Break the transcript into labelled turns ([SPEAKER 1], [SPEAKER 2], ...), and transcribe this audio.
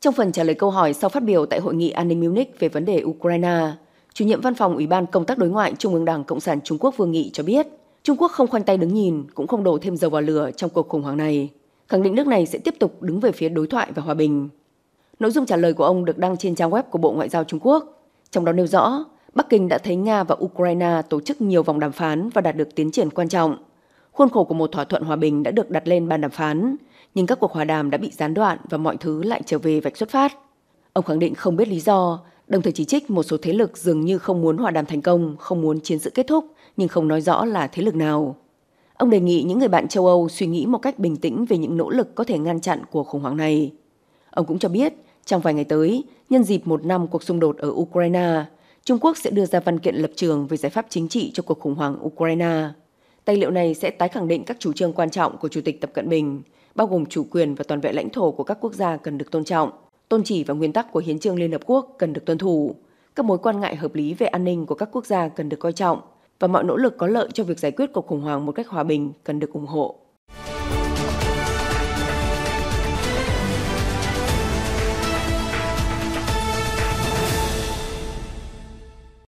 [SPEAKER 1] Trong phần trả lời câu hỏi sau phát biểu tại Hội nghị An ninh Munich về vấn đề Ukraine, chủ nhiệm văn phòng Ủy ban Công tác Đối ngoại Trung ương Đảng Cộng sản Trung Quốc Vương Nghị cho biết, Trung Quốc không khoanh tay đứng nhìn, cũng không đổ thêm dầu vào lửa trong cuộc khủng hoảng này, khẳng định nước này sẽ tiếp tục đứng về phía đối thoại và hòa bình. Nội dung trả lời của ông được đăng trên trang web của Bộ Ngoại giao Trung Quốc, trong đó nêu rõ Bắc Kinh đã thấy Nga và Ukraine tổ chức nhiều vòng đàm phán và đạt được tiến triển quan trọng – Khuôn khổ của một thỏa thuận hòa bình đã được đặt lên bàn đàm phán, nhưng các cuộc hòa đàm đã bị gián đoạn và mọi thứ lại trở về vạch xuất phát. Ông khẳng định không biết lý do, đồng thời chỉ trích một số thế lực dường như không muốn hòa đàm thành công, không muốn chiến sự kết thúc, nhưng không nói rõ là thế lực nào. Ông đề nghị những người bạn châu Âu suy nghĩ một cách bình tĩnh về những nỗ lực có thể ngăn chặn cuộc khủng hoảng này. Ông cũng cho biết, trong vài ngày tới, nhân dịp một năm cuộc xung đột ở Ukraine, Trung Quốc sẽ đưa ra văn kiện lập trường về giải pháp chính trị cho cuộc khủng hoảng Ukraine. Tài liệu này sẽ tái khẳng định các chủ trương quan trọng của Chủ tịch Tập Cận Bình, bao gồm chủ quyền và toàn vẹn lãnh thổ của các quốc gia cần được tôn trọng, tôn chỉ và nguyên tắc của Hiến trương Liên Hợp Quốc cần được tuân thủ, các mối quan ngại hợp lý về an ninh của các quốc gia cần được coi trọng và mọi nỗ lực có lợi cho việc giải quyết cuộc khủng hoảng một cách hòa bình cần được ủng hộ.